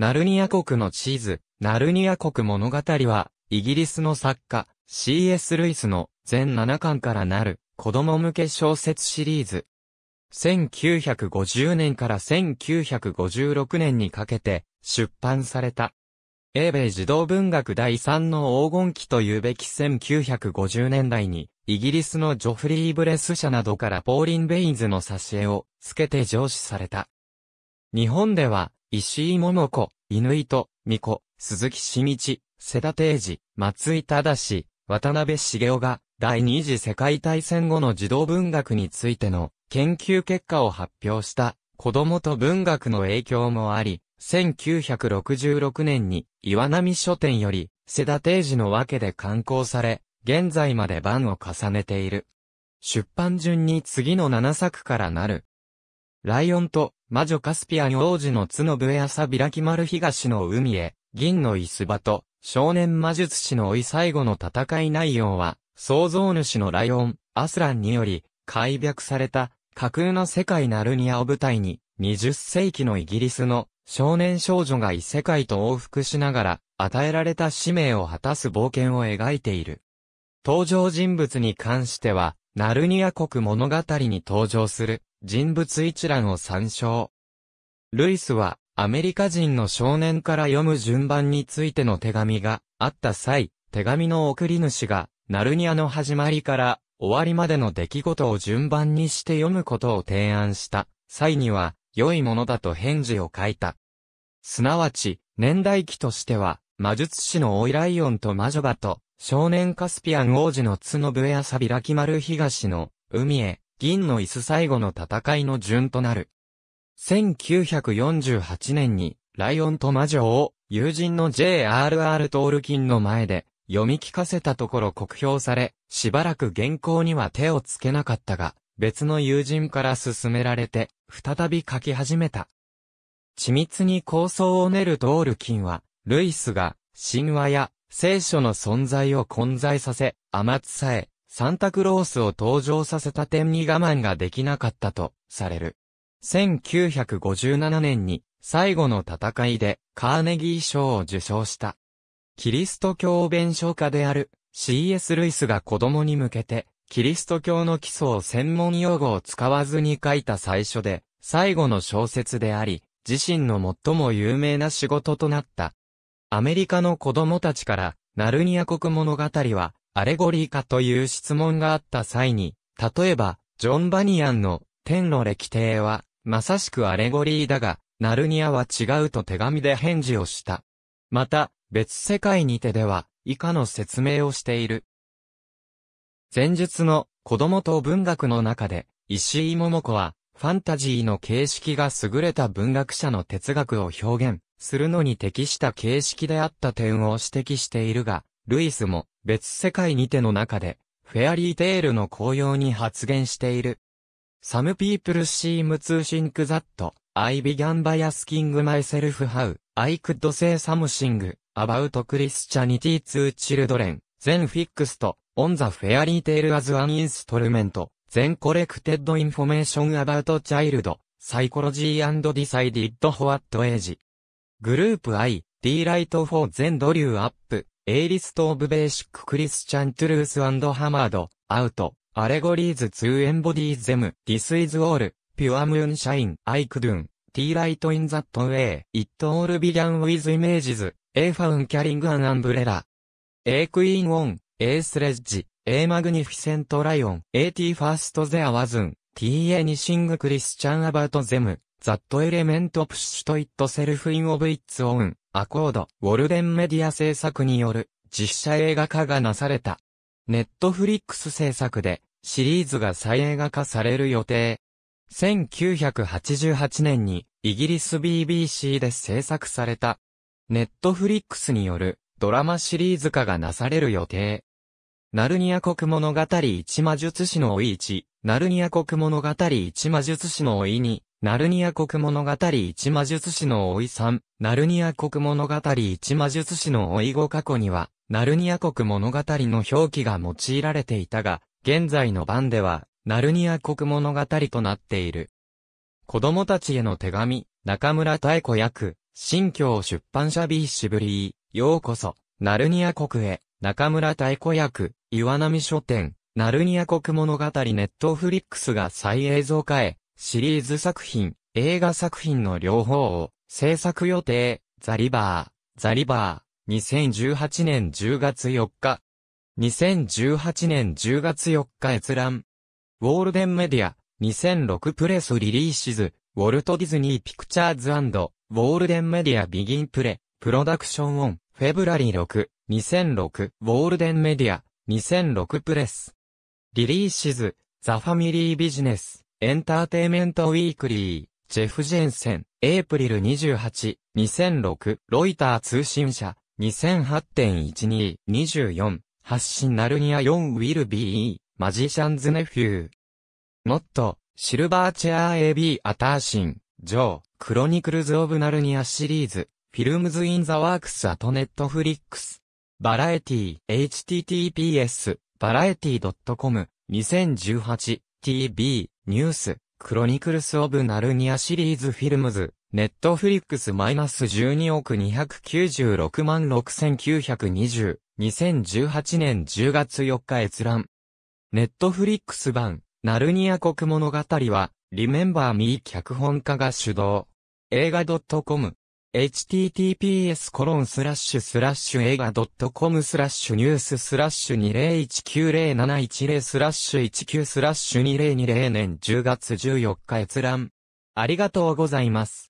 ナルニア国の地図、ナルニア国物語は、イギリスの作家、C.S. ルイスの全7巻からなる子供向け小説シリーズ。1950年から1956年にかけて出版された。英米児童文学第3の黄金期というべき1950年代に、イギリスのジョフリー・ブレス社などからポーリン・ベインズの挿絵をつけて上司された。日本では、石井桃子、犬井戸、美子、鈴木みち、瀬田定治、松井正、渡辺茂雄が、第二次世界大戦後の児童文学についての研究結果を発表した子供と文学の影響もあり、1966年に岩波書店より瀬田定治のわけで刊行され、現在まで版を重ねている。出版順に次の7作からなるライオンと魔女カスピアン王子の角笛朝開き丸東の海へ、銀の椅子場と少年魔術師の追い最後の戦い内容は、創造主のライオン、アスランにより、開闢された架空の世界ナルニアを舞台に、20世紀のイギリスの少年少女が異世界と往復しながら、与えられた使命を果たす冒険を描いている。登場人物に関しては、ナルニア国物語に登場する人物一覧を参照。ルイスは、アメリカ人の少年から読む順番についての手紙があった際、手紙の送り主が、ナルニアの始まりから終わりまでの出来事を順番にして読むことを提案した際には、良いものだと返事を書いた。すなわち、年代記としては、魔術師のオイライオンと魔女バと、少年カスピアン王子の角笛やビラキき丸東の海へ、銀の椅子最後の戦いの順となる。1948年に、ライオンと魔女を、友人の J.R.R. トールキンの前で、読み聞かせたところ酷評され、しばらく原稿には手をつけなかったが、別の友人から勧められて、再び書き始めた。緻密に構想を練るトールキンは、ルイスが、神話や、聖書の存在を混在させ、甘つさえ、サンタクロースを登場させた点に我慢ができなかったとされる。1957年に最後の戦いでカーネギー賞を受賞した。キリスト教弁償家である C.S. ルイスが子供に向けてキリスト教の基礎を専門用語を使わずに書いた最初で最後の小説であり自身の最も有名な仕事となった。アメリカの子供たちからナルニア国物語はアレゴリーかという質問があった際に、例えば、ジョン・バニアンの天の歴帝は、まさしくアレゴリーだが、ナルニアは違うと手紙で返事をした。また、別世界にてでは、以下の説明をしている。前述の子供と文学の中で、石井桃子は、ファンタジーの形式が優れた文学者の哲学を表現するのに適した形式であった点を指摘しているが、ルイスも別世界にての中で、フェアリーテールの紅葉に発言している。Some people seem to t h I n k that I began by asking myself how I could say something about Christianity to children, then fixed on the fairy tale as an instrument, then collected information about child, psychology and decided what age. グループ I, D light for then drew up エイリスト・オブ・ベーシック・クリスチャン・トゥルース・アンド・ハマード、アウト、アレゴリーズ・ツー・エンボディー・ゼム、ディス・イズ・オール、ピュア・ムーン・シャイン、アイク・ドゥン、ティー・ライト・イン・ザット・ウェイ、イット・オール・ビギャン・ウィズ・イメージズ、エーファウン・キャリング・アン・アンブレラ、エーク・イーン・オン、エース・レッジ、エー・マグニフィセント・ライオン、エーティ・ー・ファースト・ゼア・ワズン、ティー・エニシング・クリスチャン・アバート・ゼム、That Element Pushed It Self in of Its Own アコード、ウォルデンメディア制作による実写映画化がなされた。ネットフリックス制作でシリーズが再映画化される予定。1988年にイギリス BBC で制作された。ネットフリックスによるドラマシリーズ化がなされる予定。ナルニア国物語一魔術師の追い1、ナルニア国物語一魔術師の追い2、ナルニア国物語一魔術師の老い3、ナルニア国物語一魔術師の老い5過去には、ナルニア国物語の表記が用いられていたが、現在の版では、ナルニア国物語となっている。子供たちへの手紙、中村太子役、新教出版社ビーシブリー、ようこそ、ナルニア国へ、中村太子役、岩波書店、ナルニア国物語ネットフリックスが再映像化へ、シリーズ作品、映画作品の両方を制作予定、ザリバー、ザリバー、2018年10月4日。2018年10月4日閲覧。ウォールデンメディア、2006プレスリリーシズ、ウォルト・ディズニー・ピクチャーズウォールデンメディア・ビギンプレ、プロダクション・オン、フェブラリー6、2006、ウォールデンメディア、2006プレス。リリーシズ、ザ・ファミリー・ビジネス。エンターテイメントウィークリー、ジェフ・ジェンセン、エイプリル28、2006、ロイター通信社、2008.12、24、発信ナルニア4ウィルビー、マジシャンズネフュー。モット、シルバーチェア AB アターシン、ジョー、クロニクルズ・オブ・ナルニアシリーズ、フィルムズ・イン・ザ・ワークス・アトネットフリックス。バラエティ、https、バラエティ .com、2018、TV、ニュース、クロニクルス・オブ・ナルニアシリーズフィルムズ、ネットフリックスマイナス12億296万6920、2018年10月4日閲覧。ネットフリックス版、ナルニア国物語は、リメンバー・ミー脚本家が主導。映画 .com https コロンスラッシュスラッシュ映画 .com スラッシュニューススラッシュ20190710スラッシュ19スラッシュ2020年10月14日閲覧。ありがとうございます。